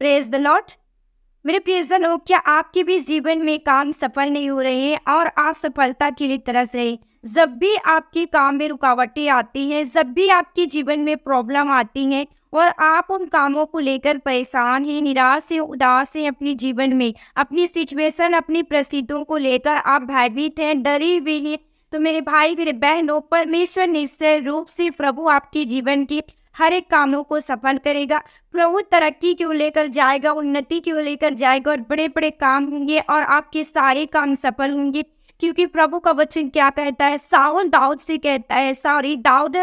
praise the lot मेरे प्रियजन हो क्या आपके भी जीवन में काम सफल नहीं हो रहे हैं और आप सफलता के लिए तरस रहे जब भी आपके काम में रुकावटें आती हैं जब भी आपके जीवन में प्रॉब्लम आती हैं और आप उन कामों को लेकर परेशान हैं निराश हैं उदास हैं अपने जीवन में अपनी सिचुएशन अपनी परिस्थितियों को लेकर आप भयभीत हैं डरी हुई हैं तो मेरे भाई मेरे बहनों परमेश्वर निश्चय रूप से प्रभु आपके जीवन की हर एक कामों को सफल करेगा प्रभु तरक्की क्यों लेकर जाएगा उन्नति क्यों लेकर जाएगा और बड़े बड़े काम होंगे और आपके सारे काम सफल होंगे क्योंकि प्रभु का वचन क्या कहता है साउल दाऊद से कहता है सॉरी दाऊद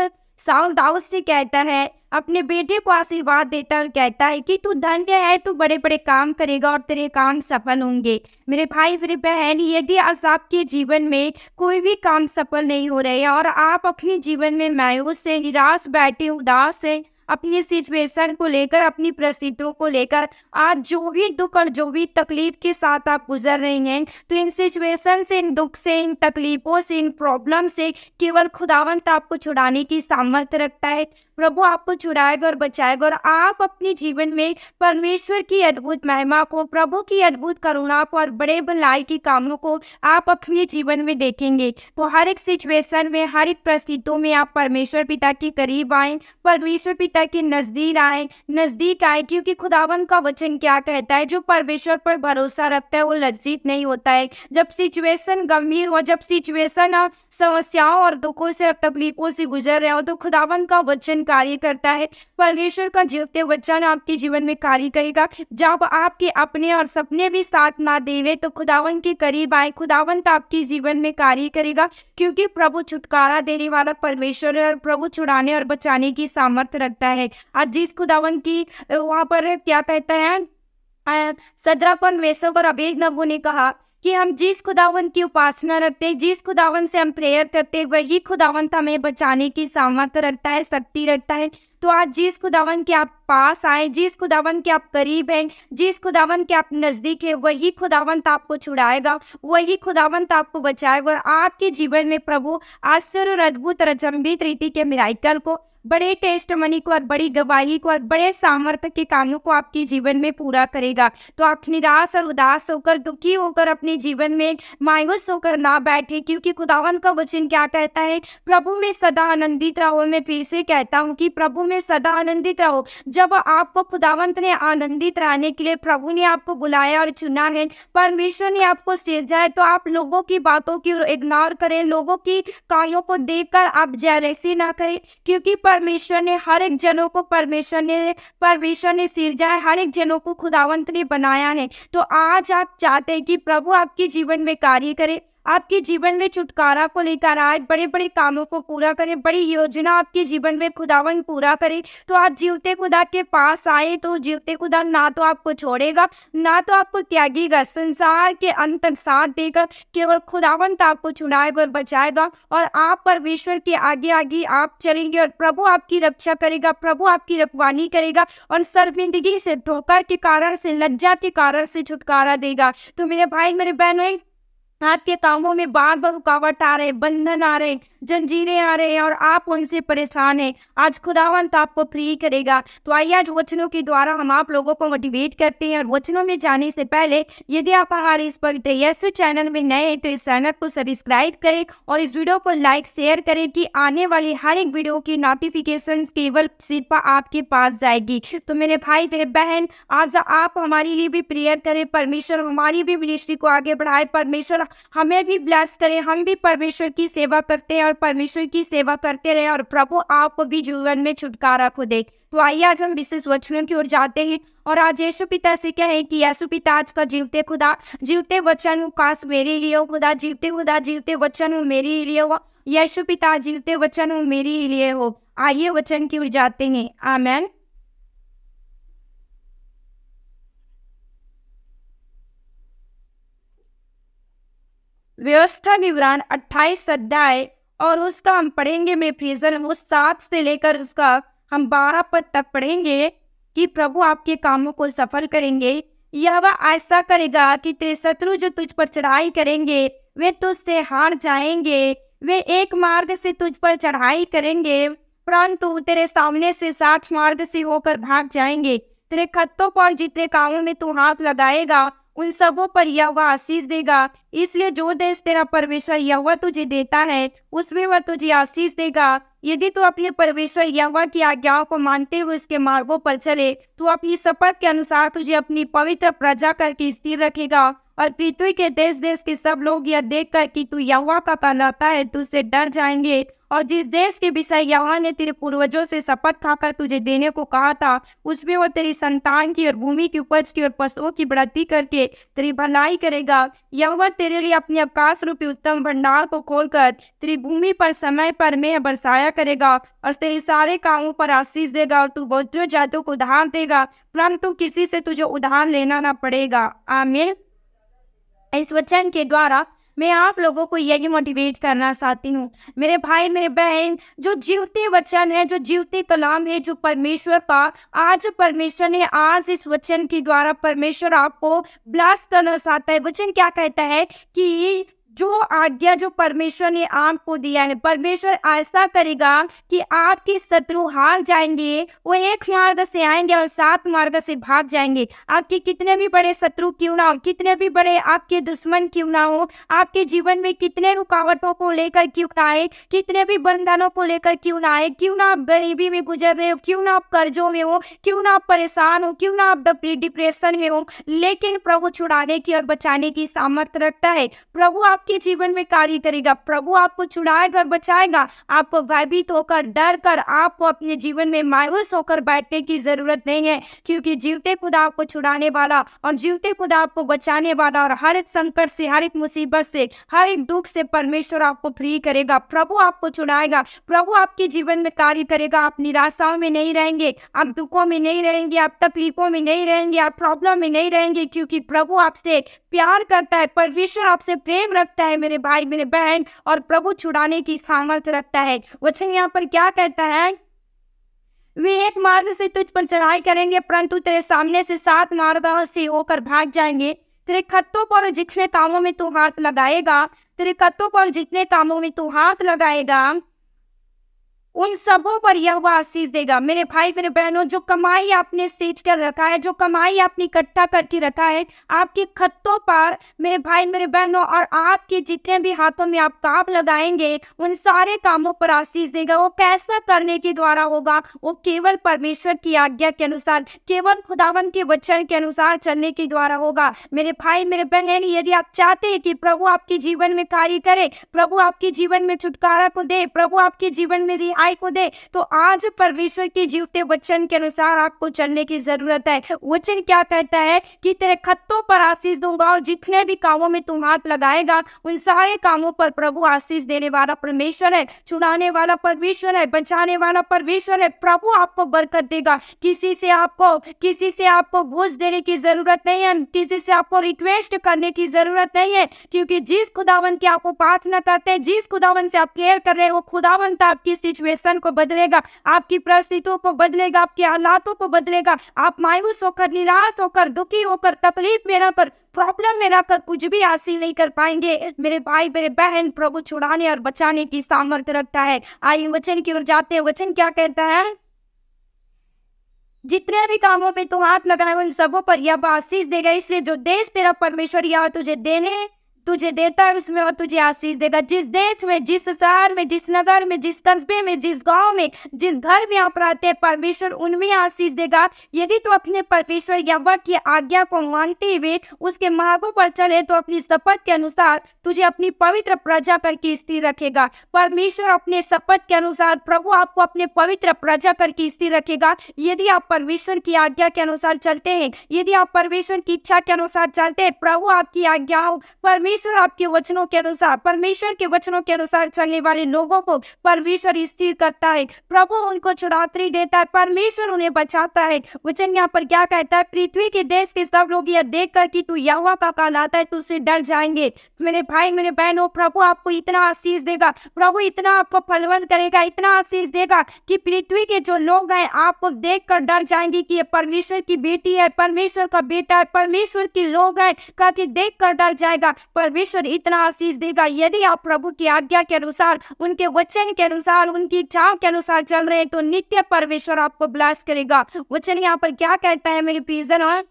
साउल दाऊद से कहता है अपने बेटे को आशीर्वाद देता और कहता है कि तू धन्य है तू बड़े बड़े काम करेगा और तेरे काम सफल होंगे मेरे भाई मेरी बहन यदि आज आपके जीवन में कोई भी काम सफल नहीं हो रहे और आप अपने जीवन में मायूस से निराश बैठे उदास हैं अपनी सिचुएशन को लेकर अपनी परिस्थितियों को लेकर आज जो भी दुख और जो भी तकलीफ के साथ आप गुजर रहे हैं तो इन सिचुएशन से इन दुख से इन तकलीफों से इन प्रॉब्लम से केवल खुदावंत आपको छुड़ाने की सामर्थ्य रखता है प्रभु आपको छुड़ाएगा और बचाएगा और आप अपने जीवन में परमेश्वर की अद्भुत महिमा को प्रभु की अद्भुत करुणा को और बड़े भलाई के कामों को आप अपने जीवन में देखेंगे तो हर एक सिचुएशन में हर एक परिस्थितियों में आप परमेश्वर पिता के करीब आए परमेश्वर पिता के नज़दीक आए नज़दीक आए क्योंकि खुदावन का वचन क्या कहता है जो परमेश्वर पर भरोसा रखता है वो लज्जित नहीं होता है जब सिचुएशन गंभीर हो जब सिचुएशन समस्याओं और दुखों से और तकलीफों से गुजर रहे हो तो खुदावन का वचन कार्य करता है परमेश्वर का जीवते वचन आपके जीवन में कार्य करेगा जब आपके अपने और सपने भी साथ ना देवे तो खुदावन के करीब आए खुदावंत तो आपके जीवन में कार्य करेगा क्योंकि प्रभु छुटकारा देने वाला परमेश्वर है और प्रभु छुड़ाने और बचाने की सामर्थ्य रखता है जाता है आज जिस खुदावन की वहां पर क्या कहता है सदरापन वेसों पर अभेद नबू ने कहा कि हम जिस खुदावन की उपासना रखते हैं जिस खुदावन से हम प्रेयर करते हैं वही खुदावन हमें बचाने की सामर्थ्य रखता है शक्ति रखता है तो आज जिस खुदावन के आप पास आए जिस खुदावन के आप करीब हैं जिस खुदावन के आप नज़दीक है वही खुदावन आपको छुड़ाएगा वही खुदावन आपको बचाएगा और आपके जीवन में प्रभु आश्चर्य और अद्भुत रचंबित रीति के मिराइकल को बड़े टेस्ट मनी को और बड़ी गवाही को और बड़े सामर्थ्य के कामों को आपके जीवन में पूरा करेगा तो आप निराश और उदास होकर दुखी होकर अपने जीवन में मायूस होकर ना बैठे क्योंकि खुदावन का वचन क्या कहता है प्रभु में सदा आनंदित रहो मैं फिर से कहता हूँ कि प्रभु में सदा आनंदित रहो जब आपको खुदावंत ने आनंदित रहने के लिए प्रभु ने आपको बुलाया और चुना है परमेश्वर ने आपको सिर्जा है तो आप लोगों की बातों की इग्नोर करें लोगों की कार्यों को देख आप जेलसी ना करें क्योंकि परमेश्वर ने हर एक जनों को परमेश्वर ने परमेश्वर ने सिरजा है हर एक जनों को खुदावंत ने बनाया है तो आज आप चाहते हैं कि प्रभु आपके जीवन में कार्य करे आपके जीवन में छुटकारा को लेकर आए बड़े बड़े कामों को पूरा करें बड़ी योजना आपके जीवन में खुदावन पूरा करे तो आप जीवते खुदा के पास आए तो जीवते खुदा ना तो आपको छोड़ेगा ना तो आपको त्यागेगा संसार के अंत तक साथ देगा केवल खुदावंत आपको छुड़ाएगा और बचाएगा और आप परमेश्वर के आगे आगे आप चलेंगे और प्रभु आपकी रक्षा करेगा प्रभु आपकी रखवानी करेगा और सर्विंदगी से धोखा के कारण से लज्जा के कारण से छुटकारा देगा तो मेरे भाई मेरे बहनों आपके कामों में बार बार रुकावट आ रहे बंधन आ रहे जंजीरें आ रहे हैं और आप उनसे परेशान हैं आज खुदावंत आपको फ्री करेगा तो आइए आज वचनों के द्वारा हम आप लोगों को मोटिवेट करते हैं और वचनों में जाने से पहले यदि आप हमारे इस पवित्र यशु चैनल में नए हैं तो इस चैनल को सब्सक्राइब करें और इस वीडियो को लाइक शेयर करें कि आने वाली हर एक वीडियो की नोटिफिकेशन केवल सिर्फ आपके पास जाएगी तो मेरे भाई मेरे बहन आज आप हमारे लिए भी प्रेयर करें परमेश्वर हमारी भी मिनिस्ट्री को आगे बढ़ाए परमेश्वर हमें भी ब्लेस करें हम भी परमेश्वर की सेवा करते हैं और और परमेश्वर की सेवा करते रहे और प्रभु आपको भी जीवन में छुटकारा को दे तो आइए आज हम विशेष वचनों की ओर जाते हैं और आज यशु पिता से कहें कि यशु पिता आज का जीवते खुदा जीवते वचन काश मेरे लिए हो खुदा जीवते खुदा जीवते वचन मेरे लिए हो यशु पिता जीवते वचन मेरे लिए हो आइए वचन की ओर जाते हैं आमैन व्यवस्था विवरण अट्ठाईस अध्याय और उसका हम पढ़ेंगे मेरे प्रियजन वो सात से लेकर उसका हम बारह पद तक पढ़ेंगे कि प्रभु आपके कामों को सफल करेंगे यह वह ऐसा करेगा कि तेरे शत्रु जो तुझ पर चढ़ाई करेंगे वे तुझसे हार जाएंगे वे एक मार्ग से तुझ पर चढ़ाई करेंगे परंतु तेरे सामने से साठ मार्ग से होकर भाग जाएंगे तेरे खत्तों पर जितने कामों में तू हाथ लगाएगा उन सबों पर यह आशीष देगा इसलिए जो देश तेरा परमेश्वर यह तुझे देता है उसमें वह तुझे आशीष देगा यदि तू अपने परमेश्वर यहवा की आज्ञाओं को मानते हुए उसके मार्गों पर चले तो अपनी शपथ के अनुसार तुझे अपनी पवित्र प्रजा करके स्थिर रखेगा और पृथ्वी के देश देश के सब लोग यह देख कर कि तू यहा का कहलाता है तुझसे डर जाएंगे और जिस देश के विषय यहाँ ने तेरे पूर्वजों से शपथ खाकर तुझे देने को कहा था उसमें वो तेरी संतान की और भूमि की उपज की और पशुओं की वृद्धि करके तेरी भलाई करेगा यहुआ तेरे लिए अपने अवकाश रूपी उत्तम भंडार को खोलकर तेरी भूमि पर समय पर मेह बरसाया करेगा और तेरे सारे कामों पर आशीष देगा और तू बोझो जातों को उधार देगा परंतु किसी से तुझे उधार लेना ना पड़ेगा आमिर इस वचन के द्वारा मैं आप लोगों को यही मोटिवेट करना चाहती हूँ मेरे भाई मेरे बहन जो जीवते वचन है जो जीवते कलाम है जो परमेश्वर का आज परमेश्वर ने आज इस वचन के द्वारा परमेश्वर आपको ब्लास्ट करना चाहता है वचन क्या कहता है कि जो आज्ञा जो परमेश्वर ने आपको दिया है परमेश्वर ऐसा करेगा कि आपके शत्रु हार जाएंगे वो एक मार्ग से आएंगे और सात मार्ग से भाग जाएंगे आपके कितने भी बड़े शत्रु क्यों ना हो कितने भी बड़े आपके दुश्मन क्यों ना हो आपके जीवन में कितने रुकावटों को लेकर क्यों ना आए कितने भी बंधनों को लेकर क्यों ना आए क्यों ना आप गरीबी में गुजर रहे हो क्यों ना आप कर्जों में हो क्यों ना आप परेशान हो क्यों ना आप डिप्रेशन में हो लेकिन प्रभु छुड़ाने की और बचाने की सामर्थ्य रखता है प्रभु आप आपके जीवन में कार्य करेगा प्रभु आपको छुड़ाएगा और बचाएगा आपको भयभीत होकर डर कर आपको अपने जीवन में मायूस होकर बैठने की जरूरत नहीं है क्योंकि जीवते खुदा आपको छुड़ाने वाला और जीवते खुदा आपको बचाने वाला और हर एक संकट से हर एक मुसीबत से हर एक दुख से परमेश्वर आपको फ्री करेगा प्रभु आपको छुड़ाएगा प्रभु आपके जीवन में कार्य करेगा आप निराशाओं में नहीं रहेंगे आप दुखों में नहीं रहेंगे आप तकलीफों में नहीं रहेंगे आप प्रॉब्लम में नहीं रहेंगे क्योंकि प्रभु आपसे प्यार करता है परमेश्वर आपसे प्रेम रखता रखता है मेरे भाई मेरे बहन और प्रभु छुड़ाने की सामर्थ्य रखता है वचन यहाँ पर क्या कहता है वे एक मार्ग से तुझ पर चढ़ाई करेंगे परंतु तेरे सामने से सात मार्गों से होकर भाग जाएंगे तेरे खत्तों पर जितने कामों में तू हाथ लगाएगा तेरे खत्तों पर जितने कामों में तू हाथ लगाएगा उन सबों पर यह वह आशीष देगा मेरे भाई मेरे बहनों जो कमाई आपने सींच कर रखा है जो कमाई आपने इकट्ठा करके रखा है आपके खत्तों पर मेरे भाई मेरे बहनों और आपके जितने भी हाथों में आप काम लगाएंगे उन सारे कामों पर आशीष देगा वो कैसा करने के द्वारा होगा वो केवल परमेश्वर की आज्ञा के अनुसार केवल खुदावन के वचन के अनुसार चलने के द्वारा होगा मेरे भाई मेरे बहन यदि आप चाहते हैं कि प्रभु आपके जीवन में कार्य करे प्रभु आपके जीवन में छुटकारा को दे प्रभु आपके जीवन में रिहा खुदाई को दे तो आज परमेश्वर के जीवते वचन के अनुसार आपको चलने की जरूरत है वचन क्या कहता है कि तेरे खत्तों पर आशीष दूंगा और जितने भी कामों में तुम हाथ लगाएगा उन सारे कामों पर प्रभु आशीष देने वाला परमेश्वर है चुनाने वाला परमेश्वर है बचाने वाला परमेश्वर है प्रभु आपको बरकत देगा किसी से आपको किसी से आपको घूस देने की जरूरत नहीं है किसी से आपको रिक्वेस्ट करने की जरूरत नहीं है क्योंकि जिस खुदावन की आपको प्रार्थना करते हैं जिस खुदावन से आप प्रेयर कर रहे हैं वो खुदावन तो आपकी सिचुएशन सिचुएशन को बदलेगा आपकी परिस्थितियों को बदलेगा आपके हालातों को बदलेगा आप मायूस होकर निराश होकर दुखी होकर तकलीफ में रहकर प्रॉब्लम में रहकर कुछ भी हासिल नहीं कर पाएंगे मेरे भाई मेरे बहन प्रभु छुड़ाने और बचाने की सामर्थ्य रखता है आइए वचन की ओर जाते हैं वचन क्या कहता है जितने भी कामों में तुम हाथ लगाए उन सबों पर यह आशीष देगा इसलिए जो देश तेरा परमेश्वर यह तुझे देने तुझे देता है उसमें वो तुझे आशीष देगा जिस देश में जिस शहर में जिस नगर में जिस कस्बे में जिस गांव में जिस घर में आप रहते हैं परमेश्वर उनमें आशीष देगा यदि तो अपने परमेश्वर यवा की आज्ञा को मानते हुए उसके मार्गों पर चले तो अपनी शपथ के अनुसार तुझे अपनी पवित्र प्रजा करके स्थिर रखेगा परमेश्वर अपने शपथ के अनुसार प्रभु आपको अपने पवित्र प्रजा करके स्थिर रखेगा यदि आप परमेश्वर की आज्ञा के अनुसार चलते हैं यदि आप परमेश्वर की इच्छा के अनुसार चलते हैं प्रभु आपकी आज्ञाओं परमेश्वर परमेश्वर आपके वचनों के अनुसार परमेश्वर के वचनों के अनुसार चलने वाले लोगों को परमेश्वर स्थिर करता है प्रभु उनको चुनौती देता है परमेश्वर उन्हें बचाता है वचन यहाँ पर क्या कहता है पृथ्वी के देश के सब लोग यह देख कर की तू यहुआ का काल आता है तो उससे डर जाएंगे मेरे भाई मेरे बहनों प्रभु आपको इतना आशीष देगा प्रभु इतना आपको फलवन करेगा इतना आशीष देगा की पृथ्वी के जो लोग हैं आपको देख डर जाएंगे की परमेश्वर की बेटी है परमेश्वर का बेटा है परमेश्वर की लोग है कहा देख कर डर जाएगा पर परमेश्वर इतना आशीष देगा यदि आप प्रभु की आज्ञा के अनुसार उनके वचन के अनुसार उनकी इच्छाओं के अनुसार चल रहे हैं तो नित्य परमेश्वर आपको ब्लास करेगा वचन यहाँ पर क्या कहता है मेरे प्रिजन और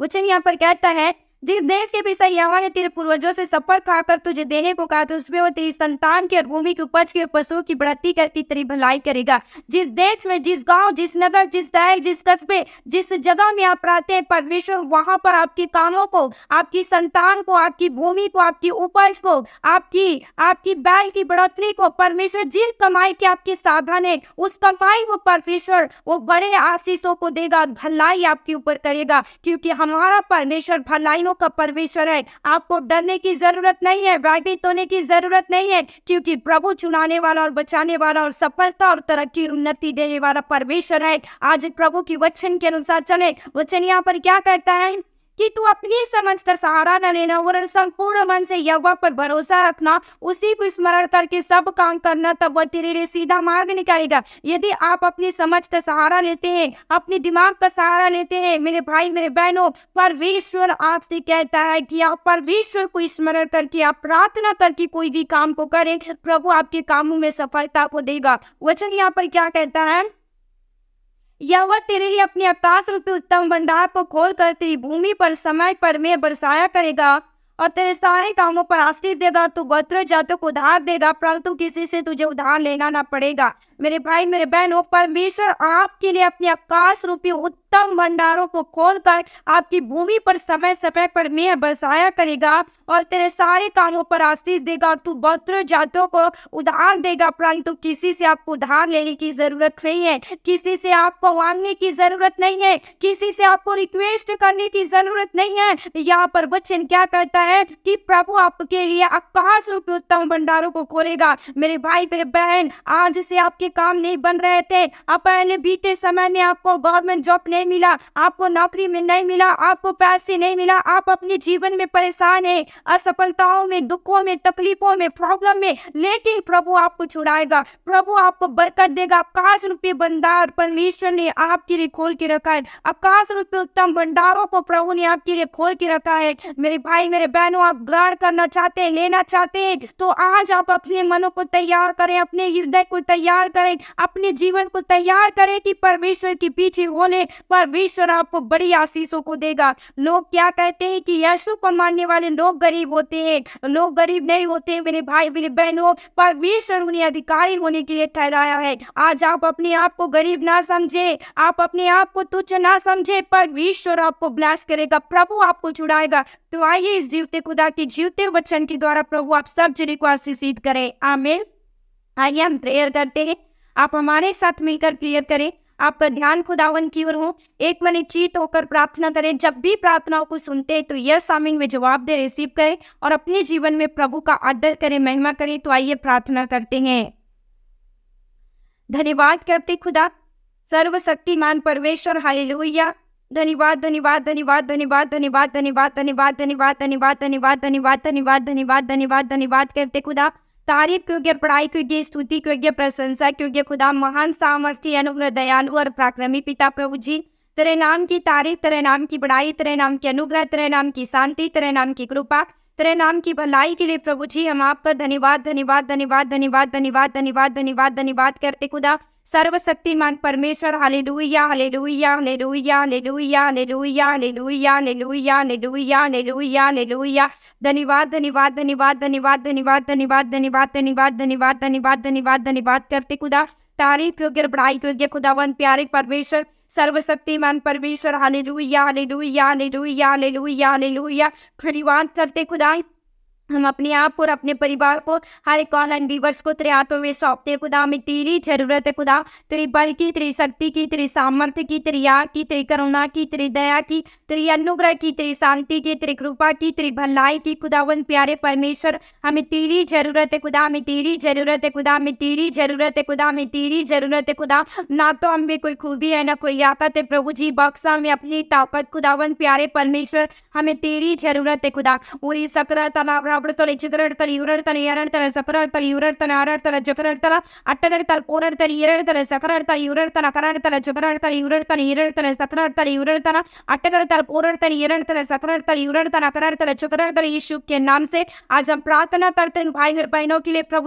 वचन यहाँ पर कहता है जिस देश के पिता यहाँ ने तेरे पूर्वजों से सफर खाकर तुझे देने को कहा था तो उसमें वो तेरी संतान की और भूमि की उपज के पशुओं की बढ़ती करके तेरी भलाई करेगा जिस देश में जिस गांव जिस नगर जिस शहर जिस कस्बे जिस जगह में आप रहते हैं परमेश्वर वहां पर आपके कामों को आपकी संतान को आपकी भूमि को आपकी उपज को आपकी आपकी बैल की बढ़ोतरी को परमेश्वर जिस कमाई के आपके साधन है उस कमाई को परमेश्वर वो बड़े आशीषों को देगा और भलाई आपके ऊपर करेगा क्योंकि हमारा परमेश्वर भलाई का परमेश्वर है आपको डरने की जरूरत नहीं है भयभीत होने की जरूरत नहीं है क्योंकि प्रभु चुनाने वाला और बचाने वाला और सफलता और तरक्की उन्नति देने वाला परमेश्वर है आज प्रभु की वचन के अनुसार चले वचन यहाँ पर क्या कहता है कि तू अपनी समझ का सहारा न लेना और संपूर्ण मन से यवा पर भरोसा रखना उसी को स्मरण करके सब काम करना तब वह तेरे लिए सीधा मार्ग निकालेगा यदि आप अपनी समझ का सहारा लेते हैं अपने दिमाग का सहारा लेते हैं मेरे भाई मेरे बहनों परमेश्वर आपसे कहता है कि आप परमेश्वर को स्मरण करके आप प्रार्थना करके कोई भी काम को करें प्रभु आपके कामों में सफलता को देगा वचन यहाँ पर क्या कहता है यह वह तेरे लिए अपने आकाश रूपी उत्तम भंडार को खोल कर तेरी भूमि पर समय पर में बरसाया करेगा और तेरे सारे कामों पर आश्रित देगा तू गोत्र जातों को उधार देगा परंतु किसी से तुझे उधार लेना ना पड़ेगा मेरे भाई मेरे बहनों परमेश्वर आपके लिए अपने आकाश रूपी उत्तम उत्तम भंडारों को खोलकर आपकी भूमि पर समय समय पर मेह बरसाया करेगा और तेरे सारे कामों पर आशीष देगा और तू बत्र जातों को उधार देगा परंतु किसी से आपको उधार लेने की जरूरत नहीं है किसी से आपको मांगने की जरूरत नहीं है किसी से आपको रिक्वेस्ट करने की जरूरत नहीं है यहाँ पर वचन क्या कहता है कि प्रभु आपके लिए आकाश रूपी उत्तम भंडारों को खोलेगा मेरे भाई मेरे बहन आज से आपके काम नहीं बन रहे थे आप पहले बीते समय में आपको गवर्नमेंट जॉब नहीं नहीं मिला आपको नौकरी में नहीं मिला आपको पैसे नहीं मिला आप अपने जीवन में परेशान है असफलताओं में दुखों में तकलीफों में प्रॉब्लम में लेकिन प्रभु आपको छुड़ाएगा प्रभु आपको बरकत देगा आकाश रूपये भंडार परमेश्वर ने आपके लिए खोल के रखा है आकाश रूपये उत्तम भंडारों को प्रभु ने आपके लिए खोल के रखा है मेरे भाई मेरे बहनों आप ग्रहण करना चाहते हैं लेना चाहते हैं तो आज आप अपने मनों को तैयार करें अपने हृदय को तैयार करें अपने जीवन को तैयार करें कि परमेश्वर के पीछे होने परमेश्वर आपको बड़ी आशीषों को देगा लोग क्या कहते हैं कि यशु को मानने वाले लोग गरीब होते हैं लोग गरीब नहीं होते मेरे भाई मेरी बहनों परमेश्वर उन्हें अधिकारी होने के लिए ठहराया है आज आप अपने आप को गरीब ना समझे आप अपने आप को तुच्छ ना समझे परमेश्वर आपको ब्लास करेगा प्रभु आपको छुड़ाएगा तो आइए इस जीवते खुदा के जीवते वचन के द्वारा प्रभु आप सब जने को आशीषित करें आमे आइए हम प्रेयर करते हैं आप हमारे साथ मिलकर प्रेयर करें आपका ध्यान खुदावन की ओर हो एक मन चीत होकर प्रार्थना करें जब भी प्रार्थनाओं को सुनते हैं तो यह सामिंग में जवाब दे रिसीव करें और अपने जीवन में प्रभु का आदर करें महिमा करें तो आइए प्रार्थना करते हैं धन्यवाद करते खुदा सर्वशक्तिमान परमेश्वर हालेलुया धन्यवाद धन्यवाद धन्यवाद धन्यवाद धन्यवाद धन्यवाद धन्यवाद धन्यवाद धन्यवाद धन्यवाद धन्यवाद धन्यवाद धन्यवाद धन्यवाद करते खुदा तारीफ क्योंकि पढ़ाई क्योंकि स्तुति क्योंकि प्रशंसा क्योंकि खुदा महान सामर्थ्य अनुग्रह दयालु और पराक्रमी पिता प्रभु जी तेरे नाम की तारीफ तेरे नाम की बढ़ाई तेरे नाम के अनुग्रह तेरे नाम की शांति तेरे नाम की कृपा तेरे नाम की भलाई के लिए प्रभु जी हम आपका धन्यवाद धन्यवाद धन्यवाद धन्यवाद धन्यवाद धन्यवाद धन्यवाद धन्यवाद करते खुदा सर्वशक्तिमान परमेश्वर hallelujah hallelujah hallelujah hallelujah hallelujah hallelujah hallelujah hallelujah hallelujah hallelujah धन्यवाद धन्यवाद धन्यवाद धन्यवाद धन्यवाद धन्यवाद धन्यवाद धन्यवाद धन्यवाद धन्यवाद धन्यवाद धन्यवाद करते खुदा तारीफ योग्य बढ़ाई योग्य खुदावन प्यारे परमेश्वर सर्वशक्तिमान परमेश्वर hallelujah hallelujah hallelujah hallelujah hallelujah धन्यवाद करते खुदा हम अपने आप और अपने परिवार को हर एक ऑनलाइन व्यूवर्स को तेरे हाथों में सौंपते हैं खुदा हमें तेरी जरूरत है खुदा तेरी बल की तेरी शक्ति की तेरी सामर्थ्य की तेरी याद की तेरी करुणा की तेरी दया की तेरी अनुग्रह की तेरी शांति की तेरी कृपा की तेरी भलाई की खुदावन प्यारे परमेश्वर हमें तेरी जरूरत है खुदा हमें तेरी जरूरत है खुदा हमें तेरी जरूरत है खुदा हमें तेरी जरूरत है खुदा ना तो हम कोई खूबी है ना कोई याकत है प्रभु जी बक्सा हमें अपनी ताकत खुदावन प्यारे परमेश्वर हमें तेरी जरूरत है खुदा पूरी सकरा प्रभु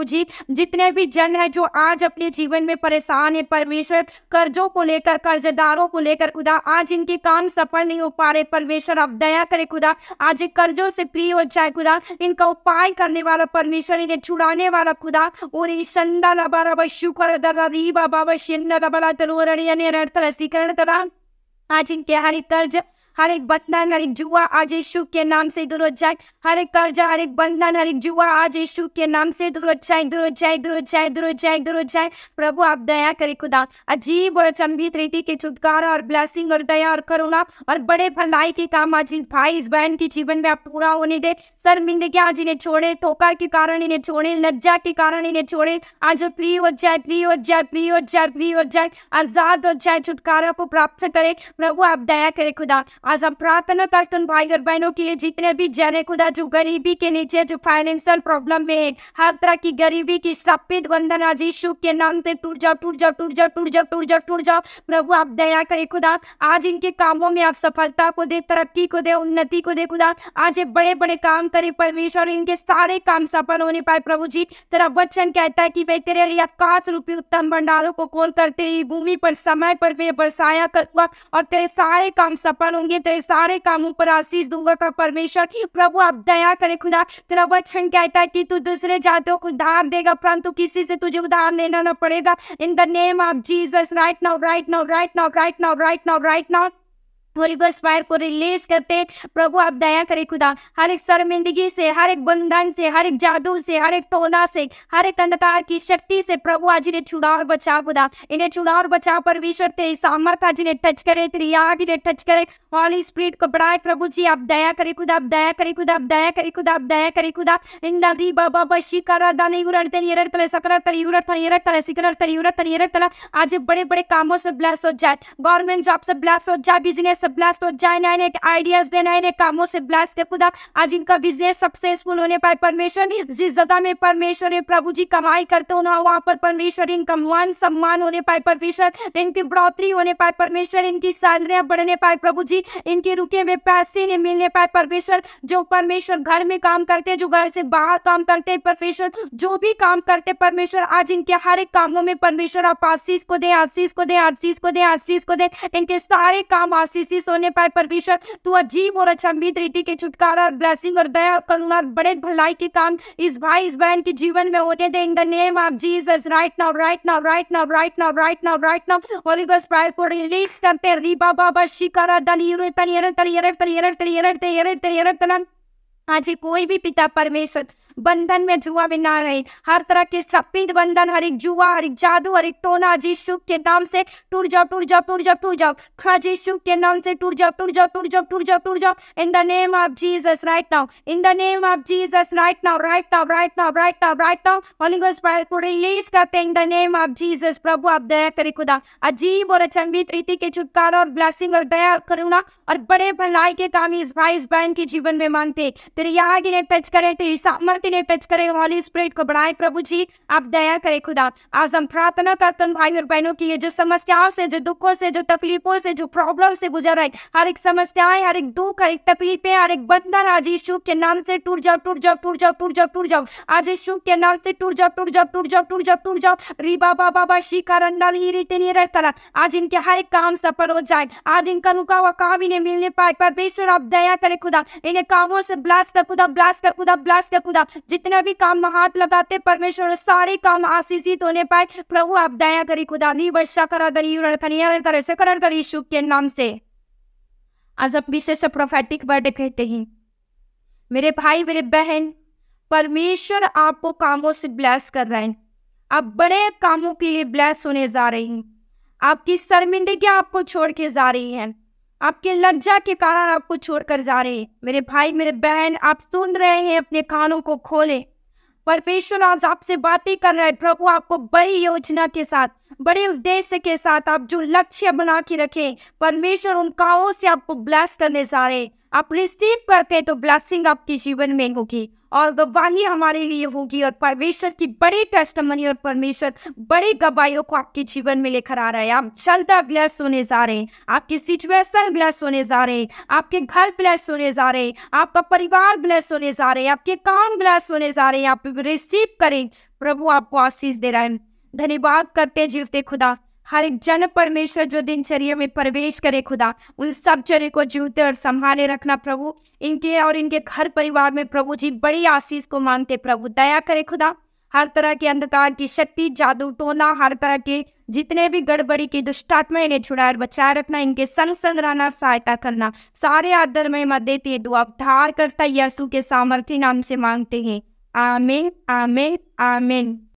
जी जितने भी जन है जो आज अपने जीवन में परेशान है परमेश्वर कर्जों को लेकर कर्जदारों को लेकर खुदा आज इनके काम सफल नहीं हो पा रहे परमेश्वर आप दया करे खुदा आज कर्जों से प्रिय हो जाए खुदा इन का उपाय करने वाला परमेश्वर इन्हें छुड़ाने वाला खुदा और लबा लबारा शुक्र दरा रीबा बाबा शिंदा लबारा तलुवर अड़िया ने आज इनके हर कर्ज हर एक बंधन हर एक जुआ आज यीशु के नाम से दूर हो जाए हर एक कर्जा हर एक बंधन हर एक जुआ आज यीशु के नाम से दूर हो जाए दूर हो जाए दूर हो जाए दूर हो जाए दूर हो जाए प्रभु आप दया करे खुदा अजीब और अचंभित रीति के छुटकारा और ब्लैसिंग और दया और करुणा और बड़े भलाई के काम आज इस भाई इस बहन के जीवन में आप पूरा होने दे शर्मिंदगी आज इन्हें छोड़े ठोकर के कारण इन्हें छोड़े लज्जा के कारण इन्हें छोड़े आज प्रिय हो जाए प्रिय हो जाए प्रिय हो जाए प्रिय हो जाए आजाद हो जाए छुटकारा को प्राप्त करे प्रभु आप दया करे खुदा आज हम प्रार्थना करते हैं भाई और बहनों के लिए जितने भी जने खुदा जो गरीबी के नीचे जो फाइनेंशियल प्रॉब्लम में है हर तरह की गरीबी की सफेद बंधन आज यीशु के नाम से टूट जाओ टूट जाओ टूट जाओ टूट जाओ टूट जाओ टूट जाओ प्रभु आप दया करे खुदा आज इनके कामों में आप सफलता को दे तरक्की को दे उन्नति को दे खुदा आज ये बड़े बड़े काम करे परमेश्वर इनके सारे काम सफल होने पाए प्रभु जी तेरा वचन कहता है कि भाई तेरे लिए आकाश रूपी उत्तम भंडारों को खोल करते भूमि पर समय पर वे बरसाया करूंगा और तेरे सारे काम सफल होंगे तेरे सारे कामों पर आशीष दूंगा का परमेश्वर प्रभु आप दया करे खुदा तेरा वचन कहता है कि तू दूसरे जातों को उधार देगा परंतु किसी से तुझे उधार लेना ना पड़ेगा in the name of Jesus right now right now right now right now right now right now holy ghost fire को रिलीज करते प्रभु आप दया करें खुदा हर एक शर्मिंदगी से हर एक बंधन से हर एक जादू से हर एक टोना से हर एक अंधकार की शक्ति से प्रभु आज इन्हें छुड़ा और बचाव खुदा इन्हें छुड़ा और बचाव परमेश्वर तेरी सामर्थ आज इन्हें टच करे तेरी आग इन्हें टच करे हॉली स्प्रीट को बढ़ाए प्रभु जी आप दया करें खुदा आप दया करें खुदा आप दया करें खुदा आप दया करें खुदा इंदा री बाबा बशी कर आज बड़े बड़े कामों से ब्लैस हो जाए गवर्नमेंट जॉब से ब्लैस हो जाए बिजनेस से ब्लास्ट हो जाए नए नए आइडियाज दे नए नए कामों से ब्लास्ट के खुदा आज इनका बिजनेस सक्सेसफुल होने पाए परमेश्वर जिस जगह में परमेश्वर है प्रभु जी कमाई करते हो ना वहाँ पर परमेश्वर इनका मान सम्मान होने पाए परमेश्वर इनकी बढ़ोतरी होने पाए परमेश्वर इनकी सैलरिया बढ़ने पाए प्रभु जी इनके रुके हुए पैसे नहीं मिलने पाए परमेश्वर जो परमेश्वर घर में काम करते हैं जो घर से बाहर काम करते हैं परमेश्वर जो भी काम करते परमेश्वर आज इनके हर एक कामों में परमेश्वर आप आशीष को दे आशीष को दे आशीष को दे आशीष को दे इनके सारे काम आशीष इसी सोने पाए परमेश्वर तू अजीब और अचंबित रीति के छुटकारा और ब्लैसिंग और दया और करुणा बड़े भलाई के काम इस भाई इस बहन के जीवन में होने दे in the name of Jesus right now right now right now right now right now right now holy ghost प्राय को रिलीज करते री बाबा बस शिकारा यूर यर यर तनियरे यर तनियरे यर तनियरे यर तनियरे आज कोई भी पिता परमेश्वर बंधन में जुआ में ना रहे हर तरह के सफेद बंधन हर एक जुआ हर एक जादू हर एक टोना जीशु के नाम से टूट जाओ टूट जाओ टूट जाओ टूट जाओ खा हाँ, जीशु के नाम से टूट जाओ टूट जाओ टूट जाओ टूट जाओ टूट जाओ in the name of Jesus right now in the name of Jesus right now right now right now right now right now holy ghost power को रिलीज करते हैं in the name of Jesus प्रभु आप दया करें खुदा अजीब और अचंभित रीति के छुटकारा और ब्लेसिंग और दया करुणा और बड़े भलाई के काम इस भाई इस बहन के जीवन में मानते तेरी यहाँ गिने टच करें तेरी सामर्थ्य शांति ने टच करें हॉली स्प्रेड को बढ़ाए प्रभु जी आप दया करें खुदा आज हम प्रार्थना करते हैं भाई और बहनों की ये जो समस्याओं से जो दुखों से जो तकलीफों से जो प्रॉब्लम से गुजर रहे हर एक समस्याएं हर एक दुख हर एक तकलीफें हर एक बंधन आज यीशु के नाम से टूट जाओ टूट जाओ टूट जाओ टूट जाओ टूट जाओ आज यीशु के नाम से टूट जाओ टूट जाओ टूट जाओ टूट जाओ टूट जाओ री बाबा बाबा श्री करंदल ही रीते नहीं रहता था आज इनके हर एक काम सफल हो जाए आज इनका रुका हुआ काम इन्हें मिलने पाए परमेश्वर आप दया करे खुदा इन्हें कामों से ब्लास्ट कर खुदा ब्लास्ट कर खुदा ब्लास्ट कर खुदा जितना भी काम हाथ लगाते परमेश्वर सारे काम आशीषित होने पाए प्रभु आप दया करी खुदा नहीं वर्षा करा दरी तरह से करा दरी के नाम से आज हम विशेष प्रोफेटिक वर्ड कहते हैं मेरे भाई मेरे बहन परमेश्वर आपको कामों से ब्लेस कर रहे हैं आप बड़े कामों के लिए ब्लेस होने जा रही हैं आपकी शर्मिंदगी आपको छोड़ के जा रही है आपके लज्जा के कारण आपको छोड़कर जा रहे हैं मेरे भाई मेरे बहन आप सुन रहे हैं अपने कानों को खोले परमेश्वर आज आपसे बातें कर रहे है प्रभु आपको बड़ी योजना के साथ बड़े उद्देश्य के साथ आप जो लक्ष्य बना के रखे परमेश्वर उन कामों से आपको ब्लेस करने जा रहे आप रिसीव करते हैं तो ब्लेसिंग आपके जीवन में होगी और गवाही हमारे लिए होगी और परमेश्वर की बड़ी टेस्टमनी और परमेश्वर बड़ी गवाहियों को आपके जीवन में लेकर आ रहे हैं आप चलता ब्लेस होने जा रहे हैं आपकी सिचुएशन ब्लेस होने जा रहे हैं आपके घर ब्लेस होने जा रहे हैं आपका परिवार ब्लेस होने जा रहे हैं आपके काम ब्लेस होने जा रहे हैं आप रिसीव करें प्रभु आपको आशीष दे रहा है धन्यवाद करते जीवते खुदा हर एक जन परमेश्वर जो दिनचर्या में प्रवेश करे खुदा उन सब चर्य को जीवते और संभाले रखना प्रभु इनके और इनके घर परिवार में प्रभु जी बड़ी आशीष को मांगते प्रभु दया करे खुदा हर तरह के अंधकार की शक्ति जादू टोना हर तरह के जितने भी गड़बड़ी की दुष्टात्मा इन्हें छुड़ा और बचाए रखना इनके संग संग रहना सहायता करना सारे आदर में मत देते हैं दुआ धार करता यसु के सामर्थ्य नाम से मांगते हैं आमीन आमीन आमेन